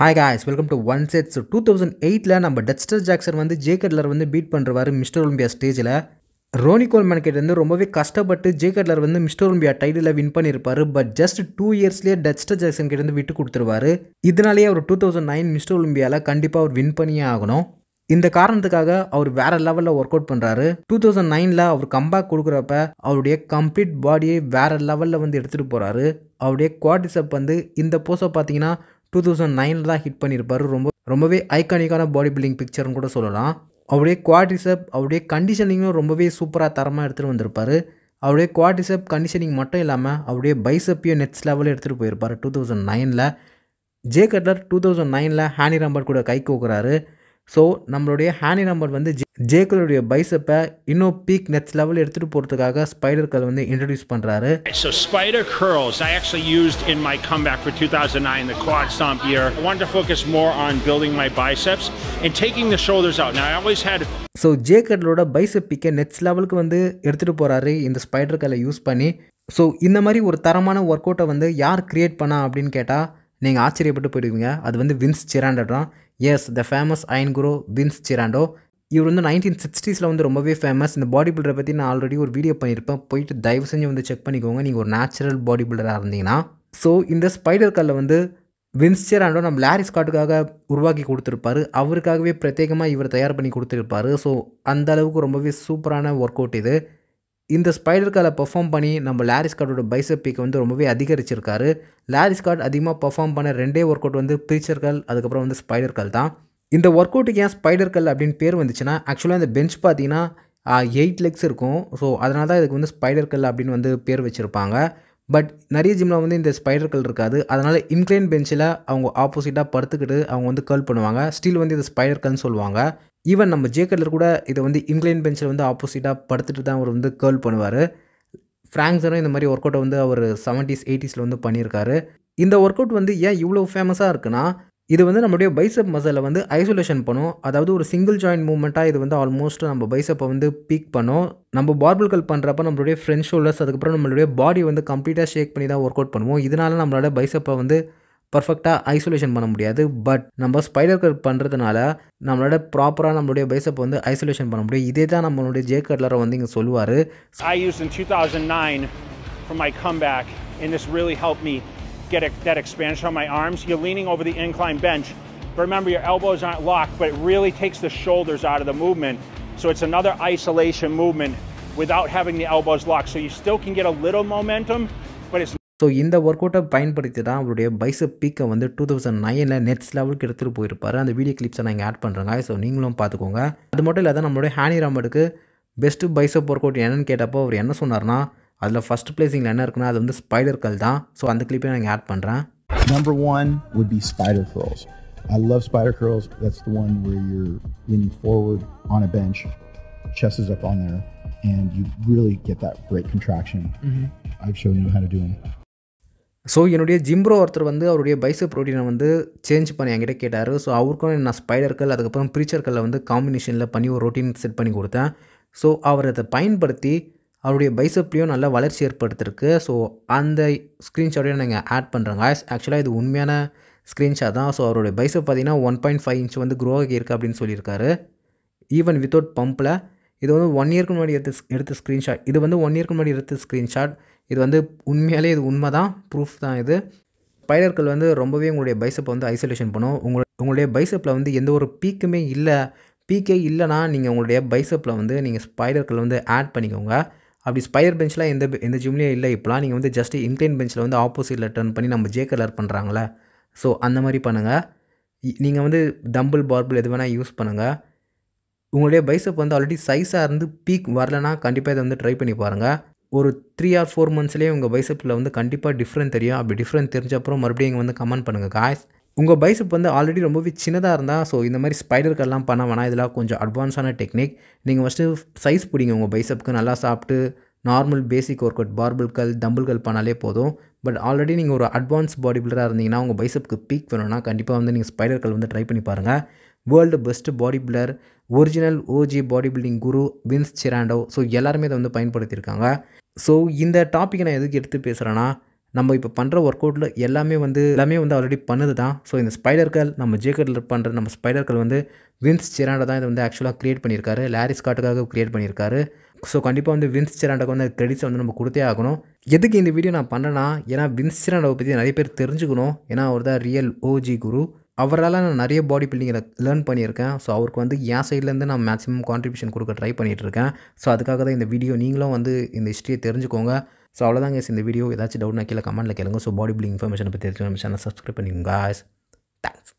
Hi guys welcome to one set so two thousand எயிட்டில் நம்ம Dexter Jackson வந்து Jay Cutler வந்து பீட் பண்ணுறாரு மிஸ்டர் ஒலிம்பியா ஸ்டேஜில் ரோனி கோல்மேன் கிட்ட வந்து ரொம்பவே கஷ்டப்பட்டு ஜேக்கட்லர் வந்து மிஸ்டர் ஒலிம்பியா டைட்டில் வின் பண்ணியிருப்பாரு பட் ஜஸ்ட் டூ இயர்ஸ்லேயே டெஸ்டர் ஜாக்சன் கிட்ட வந்து விட்டு கொடுத்துருவாரு இதனாலேயே அவர் டூ தௌசண்ட் நைன் மிஸ்டர் ஒலிம்பியாவில் கண்டிப்பாக அவர் வின் பண்ணியே ஆகணும் இந்த காரணத்துக்காக அவர் வேற லெவலில் ஒர்க் அவுட் பண்ணுறாரு டூ தௌசண்ட் நைனில் அவர் கம்பேக் கொடுக்குறப்ப அவருடைய கம்ப்ளீட் பாடியை வேற லெவலில் வந்து எடுத்துகிட்டு போகிறாரு அவருடைய குவாடிசப் வந்து இந்த போஸை பார்த்தீங்கன்னா டூ தௌசண்ட் நைனில் தான் ஹிட் பண்ணியிருப்பார் ரொம்ப ரொம்பவே ஐக்கானிக்கான பாடி பில்டிங் பிக்சர்னு கூட சொல்லலாம் அவருடைய குவாட்ரிசப் அவருடைய கண்டிஷனிங்கும் ரொம்பவே சூப்பராக தரமாக எடுத்துகிட்டு வந்திருப்பார் அவருடைய குவாட்ரிசப் கண்டிஷனிங் மட்டும் இல்லாமல் அவருடைய பைசப்பையும் நெக்ஸ்ட் லெவலில் எடுத்துகிட்டு போயிருப்பார் டூ தௌசண்ட் நைனில் ஜே கட்லர் டூ தௌசண்ட் நைனில் ஹானி ரம்பர் கூட கை கோக்குறாரு ஸோ நம்மளுடைய ஹேண்டி நம்பர் வந்து ஜே ஜேக்கலுடைய பைசப்பை இன்னும் பீக் நெக்ஸ்ட் லெவல் எடுத்துகிட்டு போகிறதுக்காக ஸ்பைடர் கல் வந்து இன்ட்ரடியூஸ் பண்ணுறாரு spider spider I actually use in my comeback for two thousand nine இந்த quad stamp year one to focus more on building my biceps taking taking the shoulders out நான் always had so ஜேக்கட்லோட bicep பிக்கை next லெவலுக்கு வந்து எடுத்துகிட்டு போகிறாரு இந்த spider கல்லை யூஸ் பண்ணி ஸோ இந்த மாதிரி ஒரு தரமான ஒர்க் அவுட்டை வந்து யார் கிரியேட் பண்ணா அப்படின்னு கேட்டால் நீங்கள் ஆச்சரியப்பட்டு போயிடுவீங்க அது வந்து வின்ஸ் சிராண்டட் தான் as the famous iron guru Vince Gironda இவர் வந்து நைன்டீன் சிக்ஸ்டீஸில் வந்து ரொம்பவே ஃபேமஸ் இந்த பாடி பில்டரை பற்றி நான் ஆல்ரெடி ஒரு வீடியோ பண்ணியிருப்பேன் போயிட்டு தயவு செஞ்சு வந்து செக் பண்ணிக்கோங்க நீங்கள் ஒரு நேச்சுரல் பாடி பில்டராக இருந்தீங்கன்னா ஸோ இந்த ஸ்பைடர் கல்லில் வந்து வின்ஸ்டர் ஆண்டோ நம்ம லாரி ஸ்காட்டுக்காக உருவாக்கி கொடுத்துருப்பாரு அவருக்காகவே பிரத்யேகமாக இவர் தயார் பண்ணி கொடுத்துருப்பாரு ஸோ அந்த அளவுக்கு ரொம்பவே சூப்பரான ஒர்க் அவுட் இது இந்த ஸ்பைடர் காலை பெர்ஃபார்ம் பண்ணி நம்ம லாரிஸ் கார்டோட பைசப் பீக் வந்து ரொம்பவே அதிகரிச்சிருக்காரு லாரிஸ் கார்டு அதிகமாக பெர்ஃபார்ம் பண்ண ரெண்டே ஒர்க் அவுட் வந்து ப்ரீச்சர் கால் அதுக்கப்புறம் வந்து ஸ்பைடர் கால் தான் இந்த ஒர்க் அவுட்டுக்கு ஏன் ஸ்பைடர் கல் அப்படின்னு பேர் வந்துச்சுன்னா ஆக்சுவலாக இந்த பெஞ்ச் பார்த்தீங்கன்னா எயிட் லெக்ஸ் இருக்கும் ஸோ அதனால தான் இதுக்கு வந்து ஸ்பைடர் கல் அப்படின்னு வந்து பேர் வச்சுருப்பாங்க பட் நிறைய ஜிம்மில் வந்து இந்த ஸ்பைடர் கல் இருக்காது அதனால் இன்க்ளைன் பெஞ்சில் அவங்க ஆப்போசிட்டாக படுத்துக்கிட்டு அவங்க வந்து கேர்ள் பண்ணுவாங்க ஸ்டில் வந்து இது ஸ்பைடர் கல்னு சொல்லுவாங்க ஈவன் நம்ம ஜே கூட இதை வந்து இன்க்ளைன் பெஞ்சில் வந்து ஆப்போசிட்டாக படுத்துட்டு தான் அவர் வந்து கேர்ள் பண்ணுவார் ஃப்ராங்க்ஸரும் இந்த மாதிரி ஒர்க் அவுட்டை வந்து அவர் செவன்டீஸ் எயிட்டிஸில் வந்து பண்ணியிருக்காரு இந்த ஒர்க் அவுட் வந்து ஏன் இவ்வளோ ஃபேமஸாக இருக்குன்னா இது வந்து நம்மளுடைய பைசப் மசலை வந்து ஐசோலேஷன் பண்ணும் அதாவது ஒரு சிங்கிள் ஜாயின் மூவ்மெண்ட்டாக இது வந்து ஆல்மோஸ்ட் நம்ம பைசப்பை வந்து பீக் பண்ணும் நம்ம பார்பிள் கல் பண்ணுறப்ப நம்மளுடைய ஃப்ரெண்ட் ஷோல்டர்ஸ் அதுக்கப்புறம் நம்மளுடைய பாடி வந்து கம்ப்ளீட்டாக ஷேக் பண்ணி தான் ஒர்க் அவுட் பண்ணுவோம் இதனால் நம்மளோட பைசப்பை வந்து பர்ஃபெக்டாக ஐசோலேஷன் பண்ண முடியாது பட் நம்ம ஸ்பைடர் கட் பண்ணுறதுனால நம்மளோட ப்ராப்பராக நம்மளுடைய பேசப் வந்து ஐசோலேஷன் பண்ண முடியும் இதே தான் நம்மளுடைய ஜே கட்லரை வந்து இங்கே சொல்லுவார் I used in 2009 for my comeback and this really helped me get that expansion on my arms. You're leaning over the incline bench. But remember, your elbows aren't locked, but it really takes the shoulders out of the movement. So it's another isolation movement without having the elbows locked. So you still can get a little momentum, but it's so இந்த work அவுட்டை பயன்படுத்தி தான் அவருடைய bicep பீக்கை வந்து two thousand நைனில் nets லெவலுக்கு எடுத்துகிட்டு போயிருப்பார் அந்த வீடியோ கிளிப்ஸை நான் இங்கே ஆட் பண்ணுறேங்க ஸோ நீங்களும் பார்த்துக்கோங்க அது மட்டும் இல்லாத நம்மளுடைய ஹானி ராமடுக்கு பெஸ்ட்டு பைசப் ஒர்க் அவுட் என்னன்னு கேட்டப்போ அவர் என்ன சொன்னார்னா அதில் ஃபஸ்ட் பிளேஸிங்கில் என்ன இருக்குன்னா அது வந்து ஸ்பைடர் கல் தான் ஸோ அந்த கிளிப்பை நான் ஆட் பண்ணுறேன் number one would be spider curls. I love spider curls. That's the one where you're leaning forward on a bench, chest is up on there, and you really get that great contraction. Mm -hmm. I've shown you how to do them. So என்னுடைய gym bro ஒருத்தர் வந்து அவருடைய bicep ப்ரோட்டீனை வந்து change பண்ணி என்கிட்ட கேட்டார் so அவருக்கும் நான் ஸ்பைடர்கள் அதுக்கப்புறம் ப்ரீச்சர்களில் வந்து காம்பினேஷனில் பண்ணி ஒரு ரொட்டீன் செட் பண்ணி கொடுத்தேன் ஸோ அவர் அதை பயன்படுத்தி அவருடைய பைசப்லேயும் நல்லா வளர்ச்சி ஏற்படுத்திருக்கு ஸோ அந்த ஸ்க்ரீன்ஷாட்டையும் நாங்கள் ஆட் பண்ணுறோங்க ஆக்சுவலாக இது உண்மையான ஸ்க்ரீன்ஷாட் தான் ஸோ அவருடைய பைசப் பார்த்தீங்கன்னா ஒன் பாயிண்ட் ஃபைவ் இன்ச் வந்து க்ரோ ஆகி இருக்குது அப்படின்னு சொல்லியிருக்காரு ஈவன் வித்தவுட் பம்பில் இது வந்து ஒன் இயர்க்கு முன்னாடி எடுத்து எடுத்த ஸ்க்ரீன்ஷாட் இது வந்து ஒன் இயர்க்கு முன்னாடி எடுத்த ஸ்க்ரீன்ஷாட் இது வந்து உண்மையாலே இது உண்மை தான் ப்ரூஃப் தான் இது ஸ்பைடர்கள் வந்து ரொம்பவே உங்களுடைய பைசப்பை வந்து ஐசோலேஷன் பண்ணும் உங்களுடைய உங்களுடைய பைசப்பில் வந்து எந்த ஒரு பீக்குமே இல்லை பீக்கே இல்லைனா நீங்கள் உங்களுடைய பைசப்பில் வந்து நீங்கள் ஸ்பைடர்கள் வந்து ஆட் பண்ணிக்கோங்க அப்படி ஸ்பைடர் பெஞ்ச்லாம் எந்த எந்த ஜிம்லேயும் இல்லை இப்போலாம் நீங்கள் வந்து ஜஸ்ட்டு இன்க்ளைன் பெஞ்சில் வந்து ஆப்போசிட்டில் டர்ன் பண்ணி நம்ம ஜே கலர் பண்ணுறாங்களே ஸோ அந்த மாதிரி பண்ணுங்கள் நீங்கள் வந்து டம்பிள் பார்பிள் எது வேணால் யூஸ் பண்ணுங்கள் உங்களுடைய பைசப் வந்து ஆல்ரெடி சைஸாக இருந்து பீக் வரலனா கண்டிப்பாக இதை வந்து ட்ரை பண்ணி பாருங்கள் ஒரு த்ரீ ஆர் ஃபோர் மந்த்ஸ்லேயே உங்கள் பைசப்பில் வந்து கண்டிப்பாக டிஃப்ரெண்ட் தெரியும் அப்படி டிஃப்ரெண்ட் தெரிஞ்ச அப்புறம் மறுபடியும் இங்கே வந்து கமெண்ட் பண்ணுங்கள் காய்ஸ் உங்கள் பைசப் வந்து ஆல்ரெடி ரொம்பவே சின்னதாக இருந்தால் ஸோ இந்த மாதிரி ஸ்பைடர் பண்ண வேணாம் இதெல்லாம் கொஞ்சம் அட்வான்ஸான டெக்னிக் நீங்கள் ஃபஸ்ட்டு சைஸ் பிடிங்க உங்கள் பைசப்புக்கு நல்லா சாப்பிட்டு normal basic work out barbell curl dumbbell பண்ணாலே போதும் பட் ஆல்ரெடி நீங்கள் ஒரு அட்வான்ஸ் பாடி பில்டராக இருந்தீங்கன்னா உங்கள் பைசப்புக்கு பீக் வேணும்னா கண்டிப்பாக வந்து நீங்கள் ஸ்பைடர் கல் வந்து ட்ரை பண்ணி பாருங்கள் world best body builder original OG body building guru Vince Gironda so எல்லாருமே இதை வந்து பயன்படுத்தியிருக்காங்க ஸோ இந்த டாப்பிக்கை நான் எதுக்கு எடுத்து பேசுகிறேன்னா நம்ம இப்போ பண்ணுற ஒர்க் அவுட்டில் எல்லாமே வந்து எல்லாமே வந்து ஆல்ரெடி பண்ணுது தான் ஸோ இந்த ஸ்பைடர்கள் நம்ம ஜேக்கரில் பண்ணுற நம்ம ஸ்பைடர்கள் வந்து வின்ஸ் சிராண்டோ தான் இதை வந்து ஆக்சுவலாக க்ரியேட் பண்ணியிருக்காரு லாரிஸ் காட்டுக்காக க்ரியேட் பண்ணியிருக்காரு ஸோ கண்டிப்பாக வந்து வின்ஸ் சிராண்டோக்கு வந்து கிரெடிட்ஸ் வந்து நம்ம கொடுத்தே ஆகணும் எதுக்கு இந்த வீடியோ நான் பண்ணேன்னா ஏன்னா வின்ஸ் சிராண்டோவை பற்றி நிறைய பேர் தெரிஞ்சுக்கணும் ஏன்னா அவர் தான் ரியல் ஓஜி குரு அவரால் நான் நிறைய பாடி பில்டிங் லேர்ன் பண்ணியிருக்கேன் ஸோ அவருக்கு வந்து என் சைட்லேருந்து நான் மேக்ஸிமம் கான்ட்ரிபியூஷன் கொடுக்க ட்ரை பண்ணிகிட்ருக்கேன் ஸோ அதுக்காக தான் இந்த வீடியோ நீங்களும் வந்து இந்த ஹிஸ்ட்ரியை தெரிஞ்சுக்கோங்க ஸோ அவ்வளோதாங்க இந்த வீடியோ ஏதாச்சும் டவுட்னா கீழே கமெண்ட்டில் கேளுங்க ஸோ பாடி பில்டிங் இன்ஃபர்மேஷனை பற்றி தெரிஞ்சு நம்ம சேனல் சப்ஸ்கிரைப் பண்ணிக்கோங்க தேங்க்ஸ்